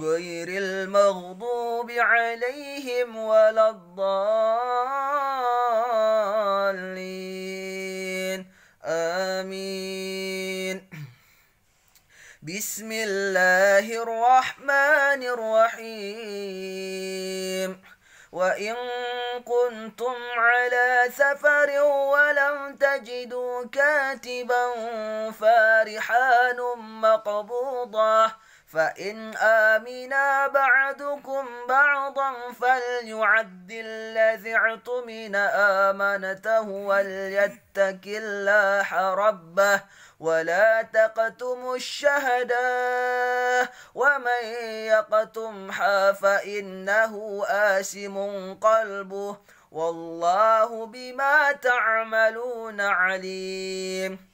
غير المغضوب عليهم ولا الضالين آمين بسم الله الرحمن الرحيم وإن كنتم على سفر ولم تجدوا كاتبا فارحان مقبوضه فإن آمنا بعدكم بعضا فليعد الذي اعتمن آمنته وليتك الله ربه ولا تقتموا الشهداء ومن يقتمها فإنه آسم قلبه والله بما تعملون عليم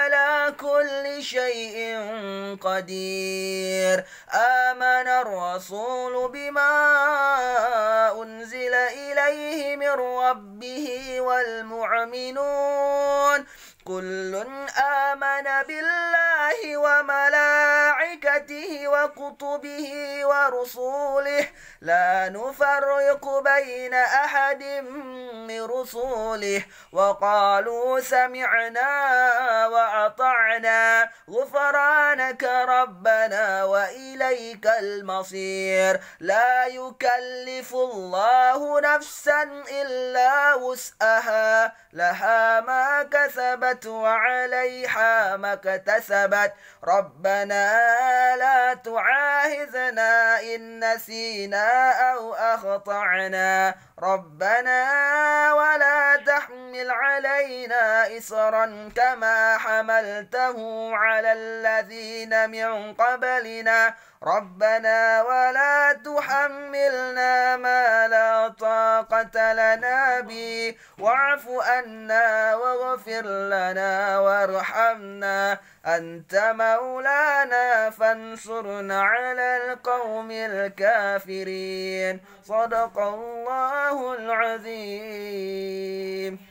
كل شيء قدير آمن الرسول بما أنزل إليه من ربه والمؤمنون كل آمن بالله وملائكته وكتبه ورسوله لا نفرق بين أحد رسوله وقالوا سمعنا وأطعنا غفرانك ربنا وإليك المصير لا يكلف الله نفسا إلا وسأها لها ما كسبت وعليها ما اكتسبت ربنا لا تعاهزنا إن نسينا أو أخطأنا ربنا ربنا ولا تحمل علينا إصرا كما حملته على الذين من قبلنا ربنا ولا تحملنا لنا به واعف عنا واغفر لنا وارحمنا أنت مولانا فانصرنا على القوم الكافرين صدق الله العظيم